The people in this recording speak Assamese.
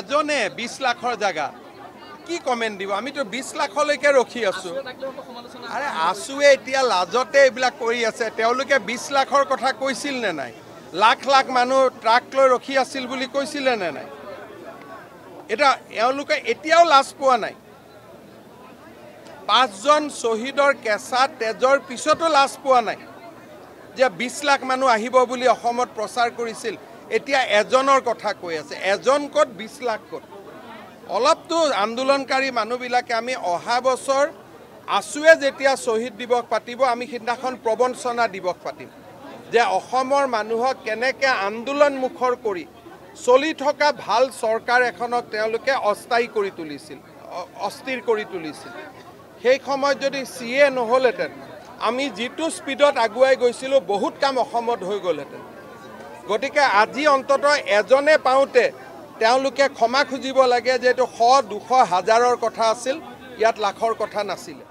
এজনে বিশ লাখৰ জেগা কি কমেণ্ট দিব আমিতো বিশ লাখলৈকে ৰখি আছো আৰে আছোৱে এতিয়া লাজতে এইবিলাক কৰি আছে তেওঁলোকে বিশ লাখৰ কথা কৈছিল নে নাই লাখ লাখ মানুহ ট্ৰাক লৈ ৰখি আছিল বুলি কৈছিলে নে নাই এতিয়া এওঁলোকে এতিয়াও লাজ পোৱা নাই পাঁচজন শ্বহীদৰ কেঁচা তেজৰ পিছতো লাজ পোৱা নাই যে বিশ লাখ মানুহ আহিব বুলি অসমত প্ৰচাৰ কৰিছিল এতিয়া এজনৰ কথা কৈ আছে এজন ক'ত বিছ লাখ ক'ত অলপতো আন্দোলনকাৰী মানুহবিলাকে আমি অহা বছৰ আছুৱে যেতিয়া শ্বহীদ দিৱস পাতিব আমি সিদিনাখন প্ৰবঞ্চনা দিৱস পাতিম যে অসমৰ মানুহক কেনেকৈ আন্দোলনমুখৰ কৰি চলি থকা ভাল চৰকাৰ এখনক তেওঁলোকে অস্থায়ী কৰি তুলিছিল অস্থিৰ কৰি তুলিছিল সেই সময়ত যদি চি এ নহ'লহেঁতেন আমি যিটো স্পীডত আগুৱাই গৈছিলোঁ বহুত কাম অসমত হৈ গ'লহেঁতেন গতিকে আজি অন্তত এজনে পাওঁতে তেওঁলোকে ক্ষমা খুজিব লাগে যে এইটো শ দুশ হাজাৰৰ কথা আছিল ইয়াত লাখৰ কথা নাছিলে